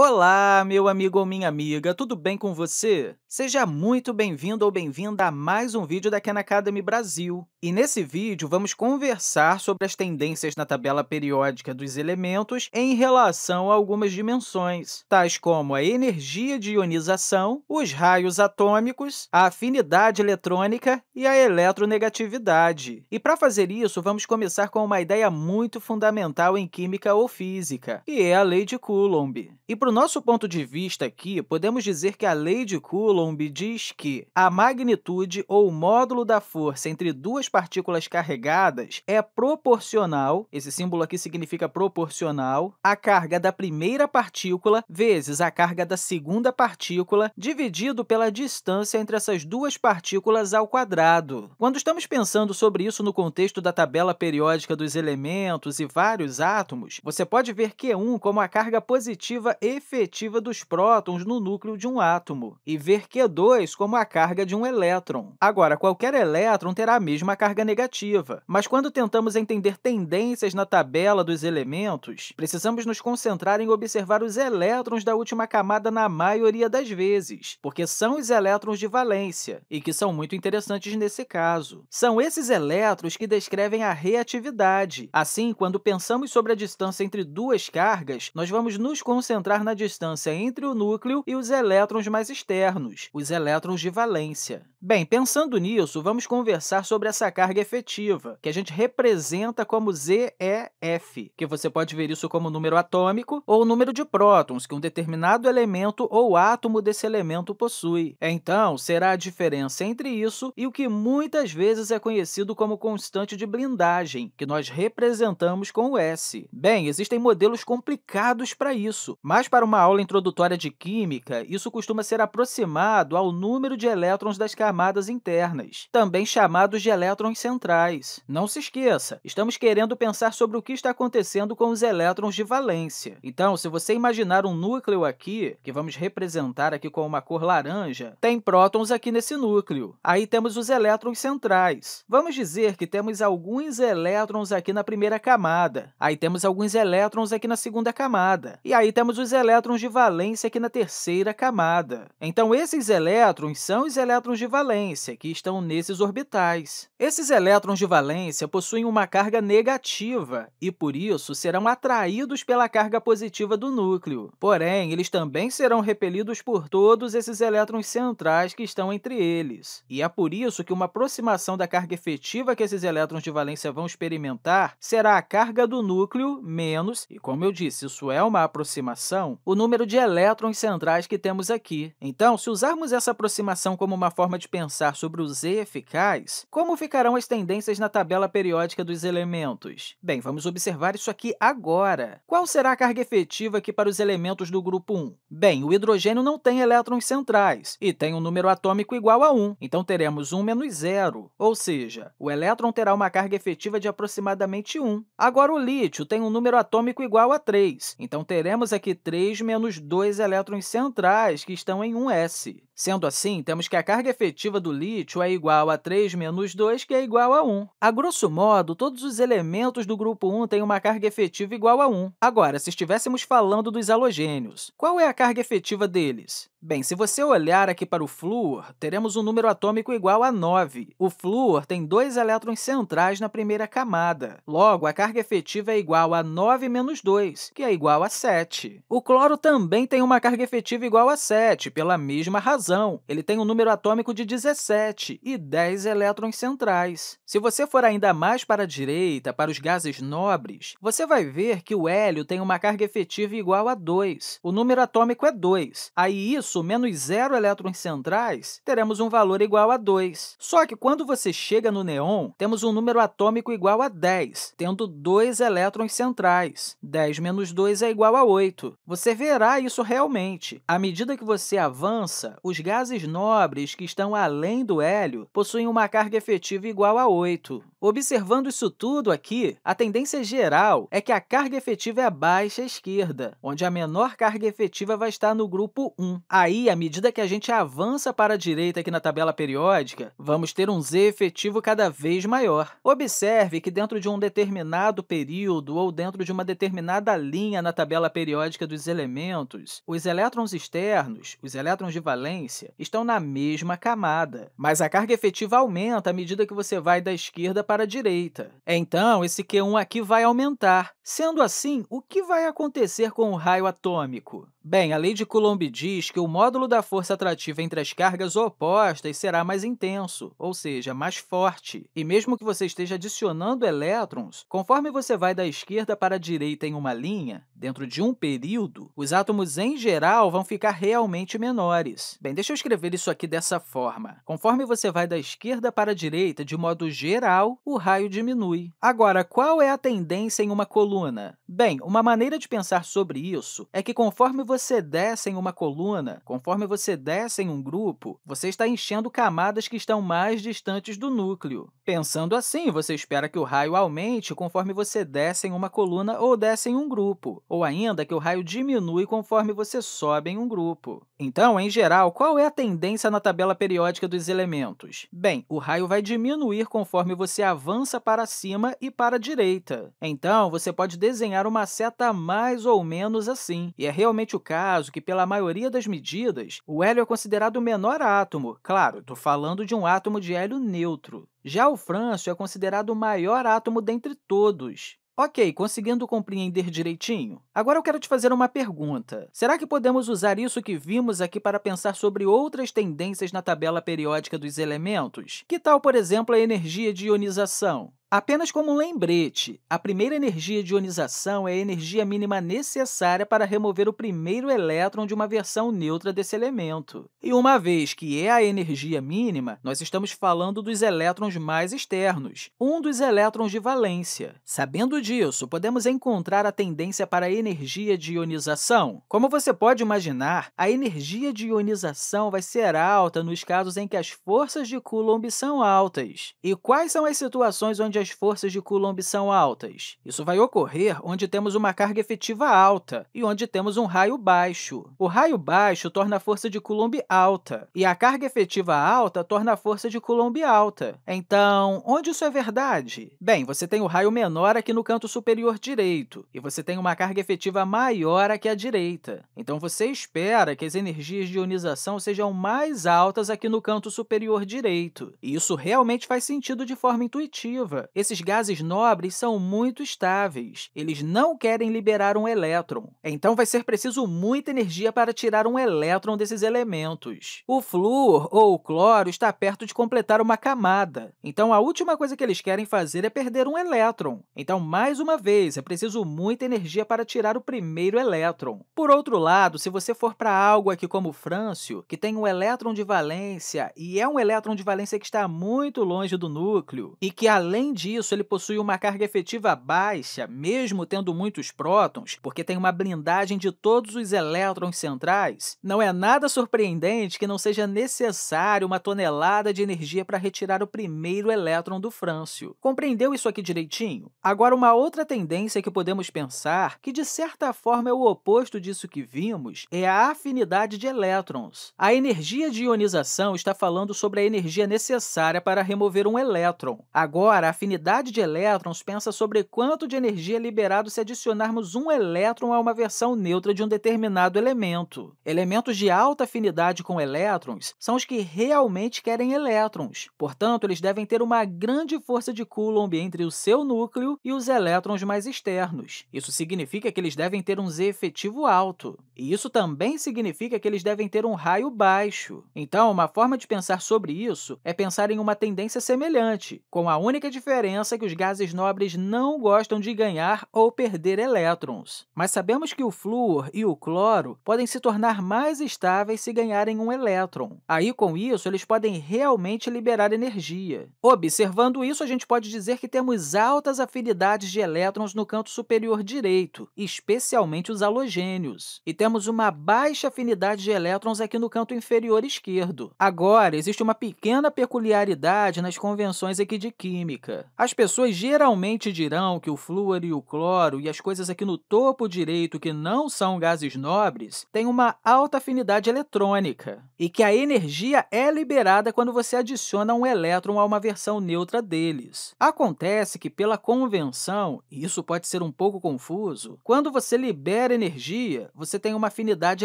Olá, meu amigo ou minha amiga, tudo bem com você? Seja muito bem-vindo ou bem-vinda a mais um vídeo da Khan Academy Brasil. E nesse vídeo, vamos conversar sobre as tendências na tabela periódica dos elementos em relação a algumas dimensões, tais como a energia de ionização, os raios atômicos, a afinidade eletrônica e a eletronegatividade. E para fazer isso, vamos começar com uma ideia muito fundamental em química ou física, que é a lei de Coulomb. E para o nosso ponto de vista aqui, podemos dizer que a lei de Coulomb diz que a magnitude ou módulo da força entre duas partículas carregadas é proporcional, esse símbolo aqui significa proporcional, à carga da primeira partícula vezes a carga da segunda partícula dividido pela distância entre essas duas partículas ao quadrado. Quando estamos pensando sobre isso no contexto da tabela periódica dos elementos e vários átomos, você pode ver Q1 é como a carga positiva e efetiva dos prótons no núcleo de um átomo e ver Q2 como a carga de um elétron. Agora, qualquer elétron terá a mesma carga negativa, mas quando tentamos entender tendências na tabela dos elementos, precisamos nos concentrar em observar os elétrons da última camada na maioria das vezes, porque são os elétrons de valência e que são muito interessantes nesse caso. São esses elétrons que descrevem a reatividade. Assim, quando pensamos sobre a distância entre duas cargas, nós vamos nos concentrar na distância entre o núcleo e os elétrons mais externos, os elétrons de valência. Bem, pensando nisso, vamos conversar sobre essa carga efetiva, que a gente representa como ZEF, que você pode ver isso como número atômico ou número de prótons que um determinado elemento ou átomo desse elemento possui. Então, será a diferença entre isso e o que muitas vezes é conhecido como constante de blindagem, que nós representamos com o S. Bem, existem modelos complicados para isso, mas para uma aula introdutória de química, isso costuma ser aproximado ao número de elétrons das cargas camadas internas, também chamados de elétrons centrais. Não se esqueça, estamos querendo pensar sobre o que está acontecendo com os elétrons de valência. Então, se você imaginar um núcleo aqui, que vamos representar aqui com uma cor laranja, tem prótons aqui nesse núcleo. Aí temos os elétrons centrais. Vamos dizer que temos alguns elétrons aqui na primeira camada. Aí temos alguns elétrons aqui na segunda camada. E aí temos os elétrons de valência aqui na terceira camada. Então, esses elétrons são os elétrons de valência valência, que estão nesses orbitais. Esses elétrons de valência possuem uma carga negativa e, por isso, serão atraídos pela carga positiva do núcleo. Porém, eles também serão repelidos por todos esses elétrons centrais que estão entre eles. E é por isso que uma aproximação da carga efetiva que esses elétrons de valência vão experimentar será a carga do núcleo menos, e como eu disse, isso é uma aproximação, o número de elétrons centrais que temos aqui. Então, se usarmos essa aproximação como uma forma de pensar sobre o z eficaz, como ficarão as tendências na tabela periódica dos elementos? Bem, vamos observar isso aqui agora. Qual será a carga efetiva aqui para os elementos do grupo 1? Bem, o hidrogênio não tem elétrons centrais e tem um número atômico igual a 1, então teremos 1 menos 0, ou seja, o elétron terá uma carga efetiva de aproximadamente 1. Agora, o lítio tem um número atômico igual a 3, então teremos aqui 3 menos 2 elétrons centrais, que estão em 1s. Sendo assim, temos que a carga efetiva do lítio é igual a 3 menos 2, que é igual a 1. A grosso modo, todos os elementos do grupo 1 têm uma carga efetiva igual a 1. Agora, se estivéssemos falando dos halogênios, qual é a carga efetiva deles? Bem, se você olhar aqui para o flúor, teremos um número atômico igual a 9. O flúor tem dois elétrons centrais na primeira camada. Logo, a carga efetiva é igual a 9 menos 2, que é igual a 7. O cloro também tem uma carga efetiva igual a 7, pela mesma razão ele tem um número atômico de 17 e 10 elétrons centrais. Se você for ainda mais para a direita, para os gases nobres, você vai ver que o hélio tem uma carga efetiva igual a 2. O número atômico é 2. Aí, isso, menos zero elétrons centrais, teremos um valor igual a 2. Só que, quando você chega no neon, temos um número atômico igual a 10, tendo 2 elétrons centrais. 10 menos 2 é igual a 8. Você verá isso realmente. À medida que você avança, os os gases nobres que estão além do hélio possuem uma carga efetiva igual a 8. Observando isso tudo aqui, a tendência geral é que a carga efetiva é baixa à esquerda, onde a menor carga efetiva vai estar no grupo 1. Aí, à medida que a gente avança para a direita aqui na tabela periódica, vamos ter um Z efetivo cada vez maior. Observe que dentro de um determinado período ou dentro de uma determinada linha na tabela periódica dos elementos, os elétrons externos, os elétrons de valência, estão na mesma camada, mas a carga efetiva aumenta à medida que você vai da esquerda para a direita. Então, esse Q1 aqui vai aumentar. Sendo assim, o que vai acontecer com o raio atômico? Bem, a lei de Coulomb diz que o módulo da força atrativa entre as cargas opostas será mais intenso, ou seja, mais forte. E mesmo que você esteja adicionando elétrons, conforme você vai da esquerda para a direita em uma linha, dentro de um período, os átomos em geral vão ficar realmente menores. Bem, deixa eu escrever isso aqui dessa forma. Conforme você vai da esquerda para a direita, de modo geral, o raio diminui. Agora, qual é a tendência em uma coluna? Bem, uma maneira de pensar sobre isso é que conforme você desce em uma coluna, conforme você desce em um grupo, você está enchendo camadas que estão mais distantes do núcleo. Pensando assim, você espera que o raio aumente conforme você desce em uma coluna ou desce em um grupo ou ainda que o raio diminui conforme você sobe em um grupo. Então, em geral, qual é a tendência na tabela periódica dos elementos? Bem, o raio vai diminuir conforme você avança para cima e para a direita. Então, você pode desenhar uma seta mais ou menos assim. E é realmente o caso que, pela maioria das medidas, o hélio é considerado o menor átomo. Claro, estou falando de um átomo de hélio neutro. Já o frâncio é considerado o maior átomo dentre todos. Ok, conseguindo compreender direitinho? Agora eu quero te fazer uma pergunta. Será que podemos usar isso que vimos aqui para pensar sobre outras tendências na tabela periódica dos elementos? Que tal, por exemplo, a energia de ionização? Apenas como um lembrete, a primeira energia de ionização é a energia mínima necessária para remover o primeiro elétron de uma versão neutra desse elemento. E uma vez que é a energia mínima, nós estamos falando dos elétrons mais externos, um dos elétrons de valência. Sabendo disso, podemos encontrar a tendência para a energia de ionização. Como você pode imaginar, a energia de ionização vai ser alta nos casos em que as forças de Coulomb são altas. E quais são as situações onde onde as forças de Coulomb são altas. Isso vai ocorrer onde temos uma carga efetiva alta e onde temos um raio baixo. O raio baixo torna a força de Coulomb alta, e a carga efetiva alta torna a força de Coulomb alta. Então, onde isso é verdade? Bem, você tem o raio menor aqui no canto superior direito, e você tem uma carga efetiva maior aqui à direita. Então, você espera que as energias de ionização sejam mais altas aqui no canto superior direito. E isso realmente faz sentido de forma intuitiva esses gases nobres são muito estáveis. Eles não querem liberar um elétron. Então, vai ser preciso muita energia para tirar um elétron desses elementos. O flúor ou o cloro está perto de completar uma camada. Então, a última coisa que eles querem fazer é perder um elétron. Então, mais uma vez, é preciso muita energia para tirar o primeiro elétron. Por outro lado, se você for para algo aqui como o frâncio, que tem um elétron de valência e é um elétron de valência que está muito longe do núcleo e que, além disso, ele possui uma carga efetiva baixa, mesmo tendo muitos prótons, porque tem uma blindagem de todos os elétrons centrais, não é nada surpreendente que não seja necessário uma tonelada de energia para retirar o primeiro elétron do frâncio. Compreendeu isso aqui direitinho? Agora, uma outra tendência que podemos pensar, que de certa forma é o oposto disso que vimos, é a afinidade de elétrons. A energia de ionização está falando sobre a energia necessária para remover um elétron. Agora, a afinidade afinidade de elétrons pensa sobre quanto de energia é liberado se adicionarmos um elétron a uma versão neutra de um determinado elemento. Elementos de alta afinidade com elétrons são os que realmente querem elétrons, portanto, eles devem ter uma grande força de Coulomb entre o seu núcleo e os elétrons mais externos. Isso significa que eles devem ter um Z efetivo alto, e isso também significa que eles devem ter um raio baixo. Então, uma forma de pensar sobre isso é pensar em uma tendência semelhante, com a única diferença diferença que os gases nobres não gostam de ganhar ou perder elétrons. Mas sabemos que o flúor e o cloro podem se tornar mais estáveis se ganharem um elétron. Aí, com isso, eles podem realmente liberar energia. Observando isso, a gente pode dizer que temos altas afinidades de elétrons no canto superior direito, especialmente os halogênios. E temos uma baixa afinidade de elétrons aqui no canto inferior esquerdo. Agora, existe uma pequena peculiaridade nas convenções aqui de química. As pessoas geralmente dirão que o flúor e o cloro e as coisas aqui no topo direito que não são gases nobres têm uma alta afinidade eletrônica e que a energia é liberada quando você adiciona um elétron a uma versão neutra deles. Acontece que, pela convenção, e isso pode ser um pouco confuso, quando você libera energia, você tem uma afinidade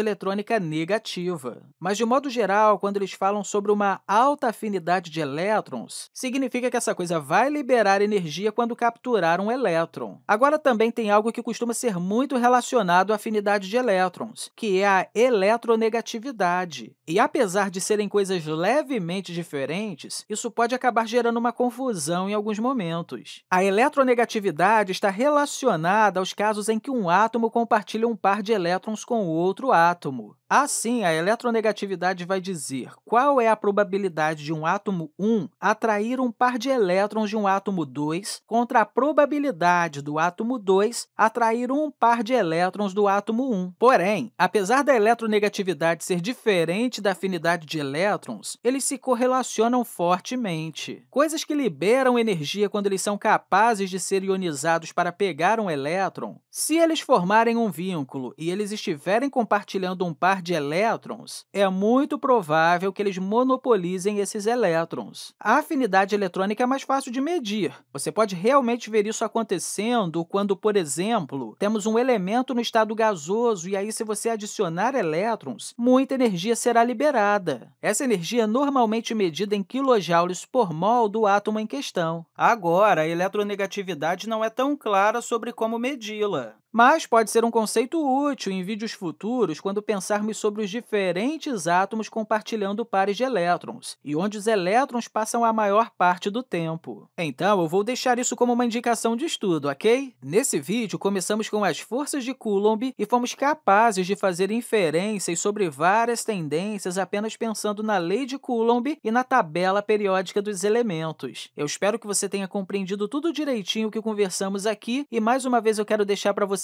eletrônica negativa. Mas, de modo geral, quando eles falam sobre uma alta afinidade de elétrons, significa que essa coisa vai liberar liberar energia quando capturar um elétron. Agora também tem algo que costuma ser muito relacionado à afinidade de elétrons, que é a eletronegatividade. E apesar de serem coisas levemente diferentes, isso pode acabar gerando uma confusão em alguns momentos. A eletronegatividade está relacionada aos casos em que um átomo compartilha um par de elétrons com outro átomo. Assim, a eletronegatividade vai dizer qual é a probabilidade de um átomo 1 atrair um par de elétrons de um átomo átomo 2 contra a probabilidade do átomo 2 atrair um par de elétrons do átomo 1. Porém, apesar da eletronegatividade ser diferente da afinidade de elétrons, eles se correlacionam fortemente. Coisas que liberam energia quando eles são capazes de ser ionizados para pegar um elétron, se eles formarem um vínculo e eles estiverem compartilhando um par de elétrons, é muito provável que eles monopolizem esses elétrons. A afinidade eletrônica é mais fácil de medir, você pode realmente ver isso acontecendo quando, por exemplo, temos um elemento no estado gasoso e aí, se você adicionar elétrons, muita energia será liberada. Essa energia é normalmente medida em quilojoules por mol do átomo em questão. Agora, a eletronegatividade não é tão clara sobre como medi-la mas pode ser um conceito útil em vídeos futuros quando pensarmos sobre os diferentes átomos compartilhando pares de elétrons e onde os elétrons passam a maior parte do tempo. Então, eu vou deixar isso como uma indicação de estudo, ok? Nesse vídeo, começamos com as forças de Coulomb e fomos capazes de fazer inferências sobre várias tendências apenas pensando na lei de Coulomb e na tabela periódica dos elementos. Eu espero que você tenha compreendido tudo direitinho o que conversamos aqui e, mais uma vez, eu quero deixar para você